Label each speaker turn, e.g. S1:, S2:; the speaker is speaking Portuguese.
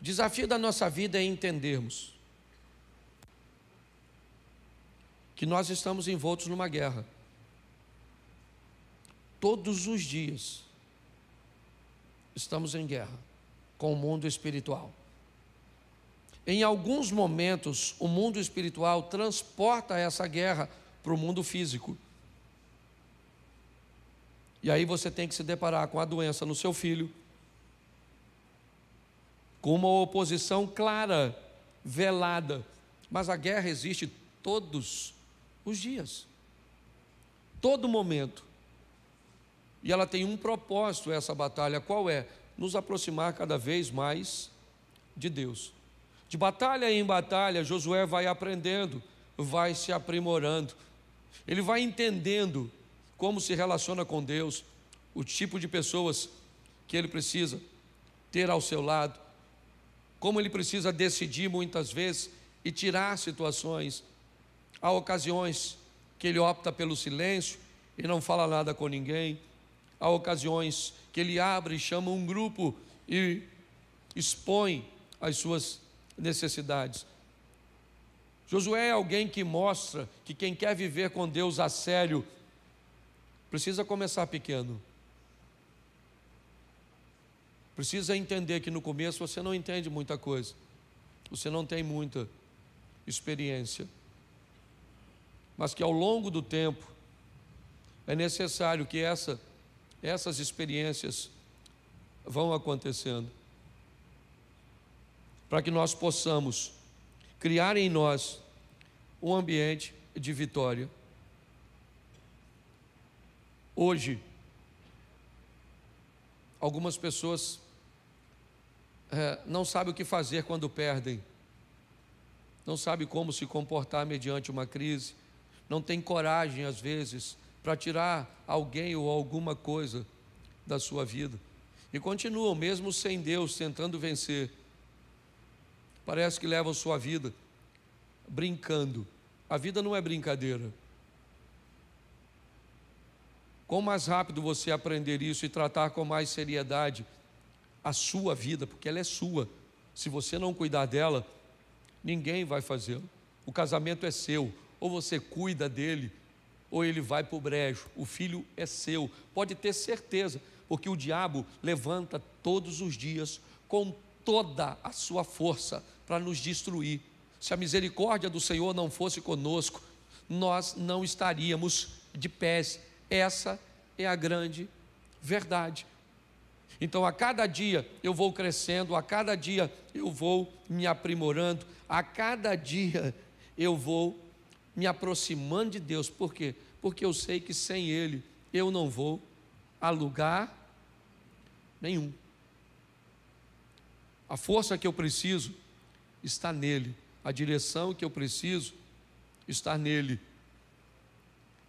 S1: O desafio da nossa vida é entendermos que nós estamos envoltos numa guerra. Todos os dias estamos em guerra com o mundo espiritual. Em alguns momentos, o mundo espiritual transporta essa guerra para o mundo físico. E aí você tem que se deparar com a doença no seu filho, com uma oposição clara, velada. Mas a guerra existe todos os dias, todo momento. E ela tem um propósito, essa batalha, qual é? Nos aproximar cada vez mais de Deus. De batalha em batalha, Josué vai aprendendo, vai se aprimorando, ele vai entendendo como se relaciona com Deus, o tipo de pessoas que ele precisa ter ao seu lado, como ele precisa decidir muitas vezes e tirar situações. Há ocasiões que ele opta pelo silêncio e não fala nada com ninguém. Há ocasiões que ele abre e chama um grupo e expõe as suas necessidades. Josué é alguém que mostra que quem quer viver com Deus a sério precisa começar pequeno. Precisa entender que no começo você não entende muita coisa, você não tem muita experiência, mas que ao longo do tempo é necessário que essa, essas experiências vão acontecendo, para que nós possamos criar em nós um ambiente de vitória. Hoje, algumas pessoas é, não sabe o que fazer quando perdem, não sabe como se comportar mediante uma crise, não tem coragem, às vezes, para tirar alguém ou alguma coisa da sua vida. E continuam, mesmo sem Deus, tentando vencer. Parece que levam sua vida brincando. A vida não é brincadeira. Quanto mais rápido você aprender isso e tratar com mais seriedade, a sua vida, porque ela é sua. Se você não cuidar dela, ninguém vai fazê-lo. O casamento é seu, ou você cuida dele, ou ele vai para o brejo. O filho é seu, pode ter certeza, porque o diabo levanta todos os dias com toda a sua força para nos destruir. Se a misericórdia do Senhor não fosse conosco, nós não estaríamos de pés. Essa é a grande verdade. Então, a cada dia eu vou crescendo, a cada dia eu vou me aprimorando, a cada dia eu vou me aproximando de Deus. Por quê? Porque eu sei que sem Ele eu não vou a lugar nenhum. A força que eu preciso está nele, a direção que eu preciso está nele.